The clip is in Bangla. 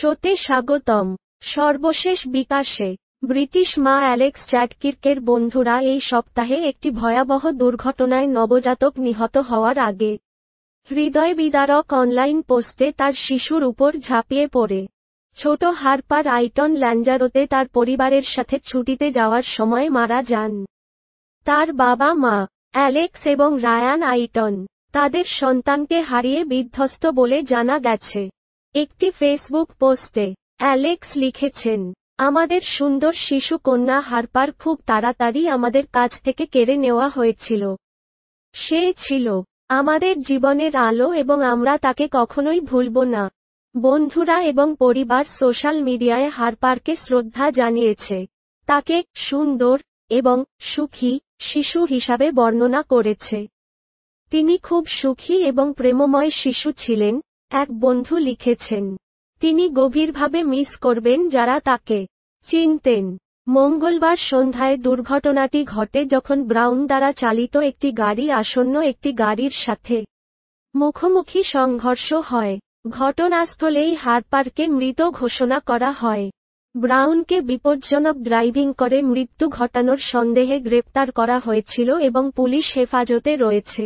শোতে স্বাগতম সর্বশেষ বিকাশে ব্রিটিশ মা অ্যালেক্স চ্যাটকির্কের বন্ধুরা এই সপ্তাহে একটি ভয়াবহ দুর্ঘটনায় নবজাতক নিহত হওয়ার আগে হৃদয় বিদারক অনলাইন পোস্টে তার শিশুর উপর ঝাঁপিয়ে পড়ে ছোট হারপার আইটন ল্যাঞ্জারোতে তার পরিবারের সাথে ছুটিতে যাওয়ার সময় মারা যান তার বাবা মা অ্যালেক্স এবং রায়ান আইটন তাদের সন্তানকে হারিয়ে বিধ্বস্ত বলে জানা গেছে একটি ফেসবুক পোস্টে অ্যালেক্স লিখেছেন আমাদের সুন্দর শিশু কন্যা হারপার খুব তাড়াতাড়ি আমাদের কাছ থেকে কেড়ে নেওয়া হয়েছিল সে ছিল আমাদের জীবনের আলো এবং আমরা তাকে কখনোই ভুলব না বন্ধুরা এবং পরিবার সোশ্যাল মিডিয়ায় হারপারকে শ্রদ্ধা জানিয়েছে তাকে সুন্দর এবং সুখী শিশু হিসাবে বর্ণনা করেছে তিনি খুব সুখী এবং প্রেমময় শিশু ছিলেন এক বন্ধু লিখেছেন তিনি গভীরভাবে মিস করবেন যারা তাকে চিনতেন মঙ্গলবার সন্ধ্যায় দুর্ঘটনাটি ঘটে যখন ব্রাউন দ্বারা চালিত একটি গাড়ি আসন্ন একটি গাড়ির সাথে মুখোমুখি সংঘর্ষ হয় ঘটনাস্থলেই হারপারকে মৃত ঘোষণা করা হয় ব্রাউনকে বিপজ্জনক ড্রাইভিং করে মৃত্যু ঘটানোর সন্দেহে গ্রেপ্তার করা হয়েছিল এবং পুলিশ হেফাজতে রয়েছে